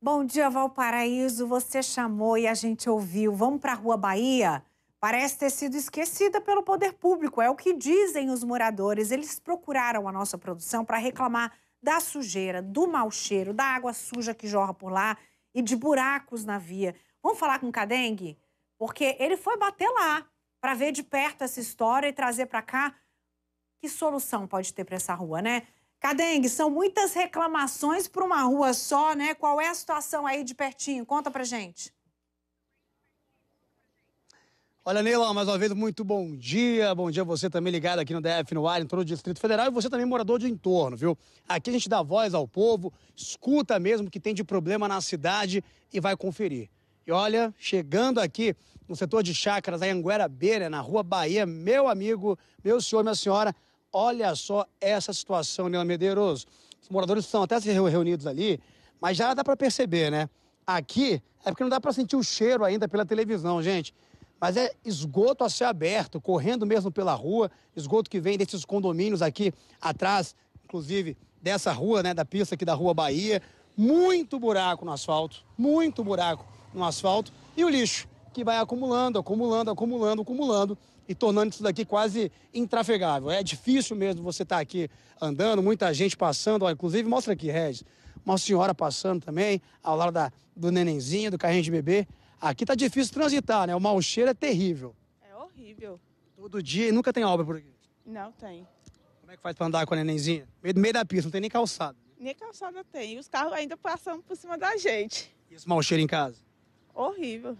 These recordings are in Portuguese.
Bom dia, Valparaíso. Você chamou e a gente ouviu. Vamos para a Rua Bahia? Parece ter sido esquecida pelo poder público, é o que dizem os moradores. Eles procuraram a nossa produção para reclamar da sujeira, do mau cheiro, da água suja que jorra por lá e de buracos na via. Vamos falar com o Cadengue? Porque ele foi bater lá para ver de perto essa história e trazer para cá que solução pode ter para essa rua, né? Cadeng, são muitas reclamações para uma rua só, né? Qual é a situação aí de pertinho? Conta pra gente. Olha, Neila, mais uma vez, muito bom dia. Bom dia você também ligado aqui no DF no ar, em todo o Distrito Federal e você também morador de entorno, viu? Aqui a gente dá voz ao povo, escuta mesmo o que tem de problema na cidade e vai conferir. E olha, chegando aqui no setor de chácaras, aí em Anguera Beira, na Rua Bahia, meu amigo, meu senhor, minha senhora, Olha só essa situação, Nela Medeiros. Os moradores estão até se reunidos ali, mas já dá para perceber, né? Aqui é porque não dá para sentir o cheiro ainda pela televisão, gente. Mas é esgoto a ser aberto, correndo mesmo pela rua, esgoto que vem desses condomínios aqui atrás, inclusive dessa rua, né, da pista aqui da Rua Bahia. Muito buraco no asfalto, muito buraco no asfalto e o lixo que vai acumulando, acumulando, acumulando, acumulando e tornando isso daqui quase intrafegável. É difícil mesmo você estar tá aqui andando, muita gente passando. inclusive, mostra aqui, Regis, uma senhora passando também, ao lado da, do nenenzinho, do carrinho de bebê. Aqui tá difícil transitar, né? O mau cheiro é terrível. É horrível. Todo dia e nunca tem obra por aqui? Não tem. Como é que faz para andar com a nenenzinha? Meio, meio da pista, não tem nem calçada. Nem calçada tem. E os carros ainda passam por cima da gente. E esse mau cheiro em casa? Horrível.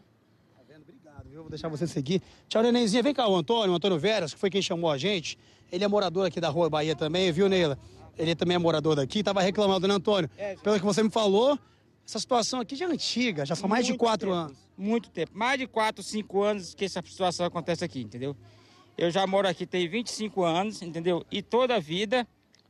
Breno, obrigado. Viu? Vou deixar você seguir. Tchau, nenenzinha. Vem cá, o Antônio, o Antônio Veras, que foi quem chamou a gente. Ele é morador aqui da Rua Bahia também, viu, Neila? Ele também é morador daqui, tava reclamando, né, Antônio? É, Pelo que você me falou, essa situação aqui já é antiga, já são mais muito de quatro tempo, anos. Muito tempo. Mais de quatro, cinco anos que essa situação acontece aqui, entendeu? Eu já moro aqui tem 25 anos, entendeu? E toda a vida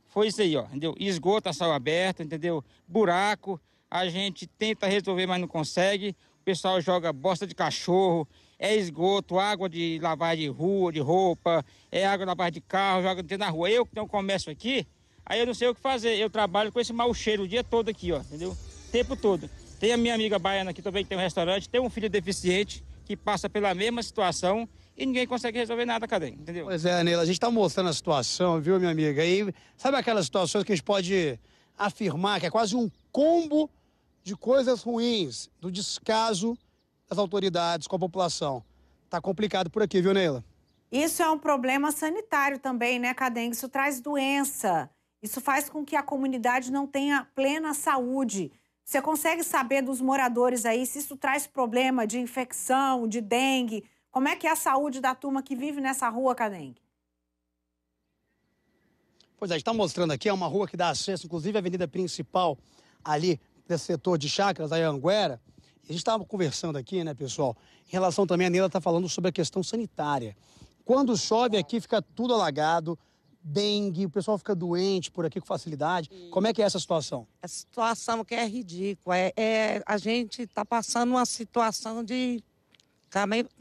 foi isso aí, ó, entendeu? Esgoto a sal aberto, entendeu? Buraco, a gente tenta resolver, mas não consegue pessoal joga bosta de cachorro, é esgoto, água de lavar de rua, de roupa, é água de lavar de carro, joga dentro da rua. Eu que tenho um comércio aqui, aí eu não sei o que fazer. Eu trabalho com esse mau cheiro o dia todo aqui, ó, entendeu? O tempo todo. Tem a minha amiga baiana aqui também que tem um restaurante, tem um filho deficiente que passa pela mesma situação e ninguém consegue resolver nada, cadê? Entendeu? Pois é, Anila, a gente está mostrando a situação, viu, minha amiga? E sabe aquelas situações que a gente pode afirmar que é quase um combo de coisas ruins, do descaso das autoridades com a população. está complicado por aqui, viu, Neila? Isso é um problema sanitário também, né, Cadengue? Isso traz doença. Isso faz com que a comunidade não tenha plena saúde. Você consegue saber dos moradores aí se isso traz problema de infecção, de dengue? Como é que é a saúde da turma que vive nessa rua, Cadengue? Pois é, a gente está mostrando aqui, é uma rua que dá acesso, inclusive à avenida principal ali desse setor de chácaras, a Anguera, a gente estava conversando aqui, né, pessoal, em relação também, a Neila está falando sobre a questão sanitária. Quando chove aqui, fica tudo alagado, dengue, o pessoal fica doente por aqui com facilidade. Como é que é essa situação? A situação que é ridícula. É, é a gente está passando uma situação de.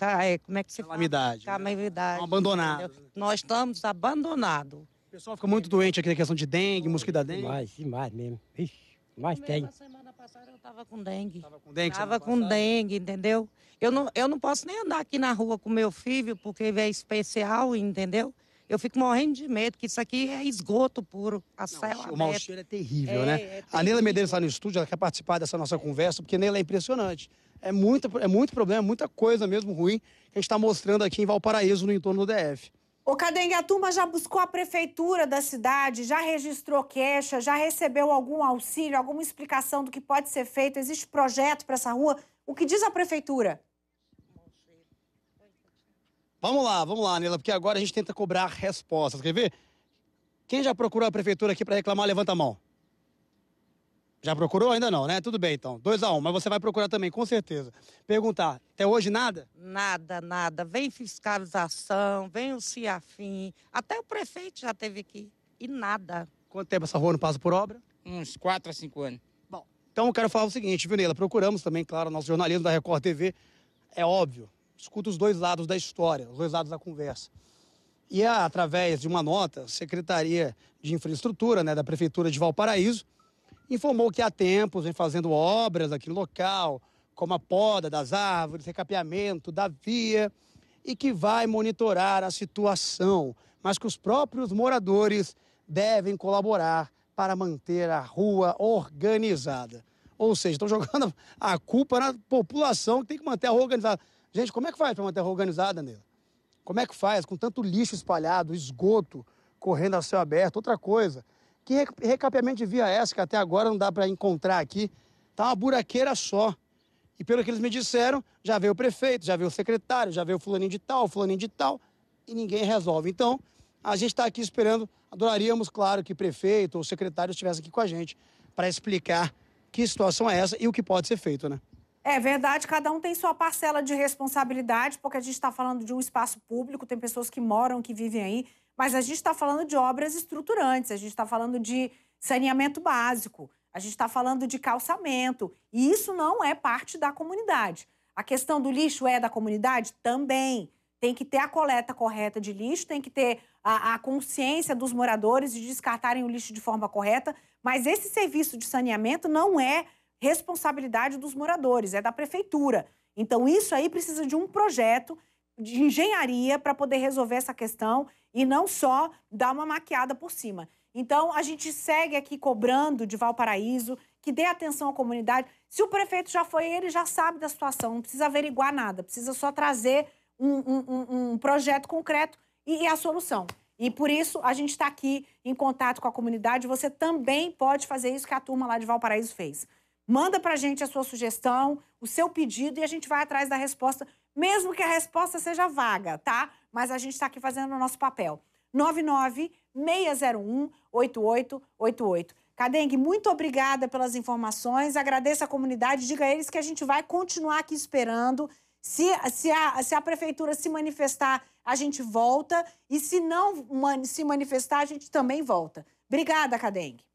É, como é que se Calamidade. Fala? Calamidade. Né? Abandonado. Nós estamos abandonados. O pessoal fica muito doente aqui na questão de dengue, mosquito da dengue. Mais, mais mesmo. Ixi, mais é tem passada eu estava com dengue. Estava com dengue? Estava com dengue, entendeu? Eu não, eu não posso nem andar aqui na rua com meu filho, porque ele é especial, entendeu? Eu fico morrendo de medo, que isso aqui é esgoto puro, a não, céu O mau cheiro é terrível, é, né? É terrível. A Neila Medeiros está no estúdio, ela quer participar dessa nossa conversa, porque Neila é impressionante. É muito, é muito problema, é muita coisa mesmo ruim que a gente está mostrando aqui em Valparaíso, no entorno do DF. Ô, Cadengue, a turma já buscou a prefeitura da cidade, já registrou queixa, já recebeu algum auxílio, alguma explicação do que pode ser feito? Existe projeto para essa rua? O que diz a prefeitura? Vamos lá, vamos lá, Nila, porque agora a gente tenta cobrar respostas. Quer ver? Quem já procurou a prefeitura aqui para reclamar, levanta a mão. Já procurou? Ainda não, né? Tudo bem, então. 2 a 1 um, mas você vai procurar também, com certeza. Perguntar, até hoje nada? Nada, nada. Vem fiscalização, vem o CIAFIM, até o prefeito já teve aqui. E nada. Quanto tempo essa rua não passa por obra? Uns 4 a 5 anos. Bom, então eu quero falar o seguinte, viu, Neila? Procuramos também, claro, nosso jornalismo da Record TV. É óbvio, escuta os dois lados da história, os dois lados da conversa. E é através de uma nota, Secretaria de Infraestrutura, né, da Prefeitura de Valparaíso, informou que há tempos vem fazendo obras aqui no local, como a poda das árvores, recapeamento da via, e que vai monitorar a situação, mas que os próprios moradores devem colaborar para manter a rua organizada. Ou seja, estão jogando a culpa na população que tem que manter a rua organizada. Gente, como é que faz para manter a rua organizada, Nela? Como é que faz com tanto lixo espalhado, esgoto correndo a céu aberto? Outra coisa, que recapeamento de via essa que até agora não dá para encontrar aqui? Tá uma buraqueira só. E pelo que eles me disseram, já veio o prefeito, já veio o secretário, já veio o fulaninho de tal, o fulaninho de tal, e ninguém resolve. Então, a gente está aqui esperando, adoraríamos, claro, que prefeito ou secretário estivesse aqui com a gente para explicar que situação é essa e o que pode ser feito, né? É verdade, cada um tem sua parcela de responsabilidade, porque a gente está falando de um espaço público, tem pessoas que moram, que vivem aí, mas a gente está falando de obras estruturantes, a gente está falando de saneamento básico, a gente está falando de calçamento, e isso não é parte da comunidade. A questão do lixo é da comunidade? Também. Tem que ter a coleta correta de lixo, tem que ter a, a consciência dos moradores de descartarem o lixo de forma correta, mas esse serviço de saneamento não é responsabilidade dos moradores, é da prefeitura. Então, isso aí precisa de um projeto de engenharia para poder resolver essa questão e não só dar uma maquiada por cima. Então, a gente segue aqui cobrando de Valparaíso que dê atenção à comunidade. Se o prefeito já foi, ele já sabe da situação, não precisa averiguar nada, precisa só trazer um, um, um projeto concreto e, e a solução. E por isso a gente está aqui em contato com a comunidade. Você também pode fazer isso que a turma lá de Valparaíso fez. Manda para a gente a sua sugestão, o seu pedido e a gente vai atrás da resposta, mesmo que a resposta seja vaga, tá? Mas a gente está aqui fazendo o nosso papel. 99-601-8888. Cadengue, muito obrigada pelas informações, agradeço a comunidade, diga a eles que a gente vai continuar aqui esperando. Se, se, a, se a prefeitura se manifestar, a gente volta. E se não se manifestar, a gente também volta. Obrigada, Cadengue.